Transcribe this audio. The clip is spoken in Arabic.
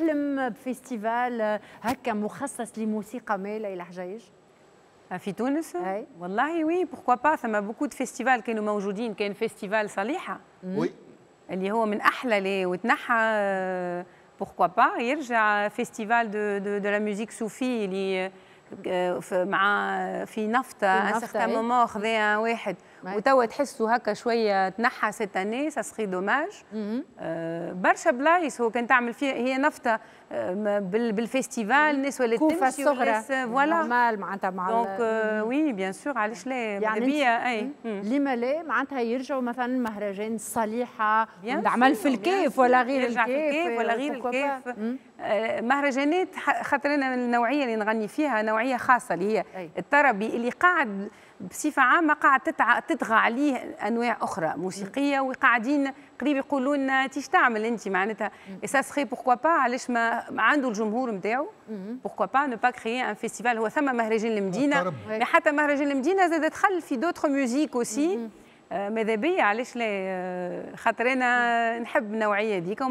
تحلم بفيستيفال هكا مخصص لموسيقى مايله الى حجايج آه، في تونس أي. والله وي بوركوا با ثما بوكو دو فيستيفال كانوا موجودين كان فيستيفال صليحه وي اللي هو من احلى لي وتنحى بوركوا آه، با يرجع فيستيفال دو دو, لا ميوزيك صوفي اللي في مع في نفطه سيغتان مومون خذاها واحد وتوا تحسوا هكا شويه تنحى سيت اني سا دوماج برشا بلايس هو كان تعمل فيها هي نفطه آه، بالفيستيفال الناس ولات تمشي صغرى فوالا نورمال يعني معناتها مع دونك وي بيان سور علاش لا يعني, يعني اي لما لا معناتها يرجعوا مثلا مهرجان الصليحه عمل في الكيف ولا غير الكيف ولا غير الكيف آه، مهرجانات خاطر انا النوعيه اللي نغني فيها نوعيه خاصه اللي هي الطربي اللي قاعد بصفه عامه قاعد تطغى عليه انواع اخرى موسيقيه وقاعدين قريب يقولوا لنا تيش تعمل انت معناتها اسا سخي بوركوا با علاش ما عنده الجمهور نتاعو بوركوا با نو با كريي ان فيستيفال هو ثم مهرجان المدينه مي حتى مهرجان المدينه زاد دخل في دوتر ميوزيك اوسي ماذا بيا علاش لا آه، خاطر انا نحب النوعيه ذيك